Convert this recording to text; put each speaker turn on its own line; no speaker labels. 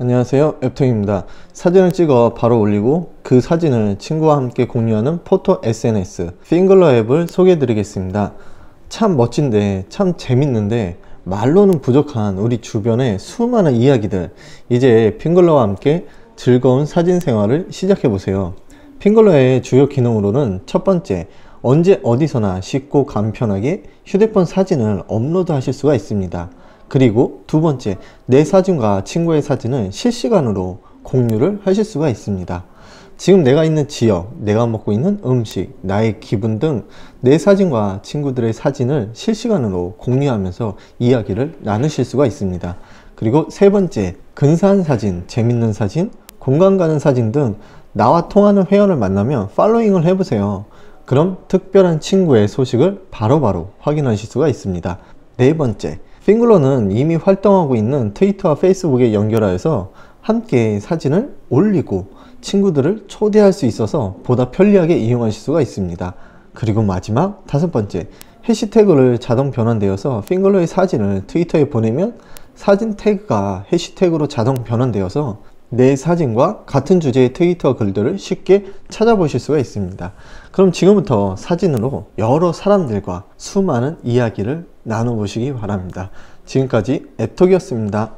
안녕하세요 앱통입니다 사진을 찍어 바로 올리고 그 사진을 친구와 함께 공유하는 포토 SNS 핑글러 앱을 소개해 드리겠습니다 참 멋진데 참 재밌는데 말로는 부족한 우리 주변의 수많은 이야기들 이제 핑글러와 함께 즐거운 사진 생활을 시작해 보세요 핑글러의 주요 기능으로는 첫 번째 언제 어디서나 쉽고 간편하게 휴대폰 사진을 업로드 하실 수가 있습니다 그리고 두 번째, 내 사진과 친구의 사진을 실시간으로 공유를 하실 수가 있습니다. 지금 내가 있는 지역, 내가 먹고 있는 음식, 나의 기분 등 내 사진과 친구들의 사진을 실시간으로 공유하면서 이야기를 나누실 수가 있습니다. 그리고 세 번째, 근사한 사진, 재밌는 사진, 공간 가는 사진 등 나와 통하는 회원을 만나면 팔로잉을 해보세요. 그럼 특별한 친구의 소식을 바로바로 바로 확인하실 수가 있습니다. 네 번째, 핑글러는 이미 활동하고 있는 트위터와 페이스북에 연결하여서 함께 사진을 올리고 친구들을 초대할 수 있어서 보다 편리하게 이용하실 수가 있습니다. 그리고 마지막 다섯 번째, 해시태그를 자동 변환되어서 핑글러의 사진을 트위터에 보내면 사진 태그가 해시태그로 자동 변환되어서 내 사진과 같은 주제의 트위터 글들을 쉽게 찾아보실 수가 있습니다. 그럼 지금부터 사진으로 여러 사람들과 수많은 이야기를 나눠보시기 바랍니다. 지금까지 앱톡이었습니다.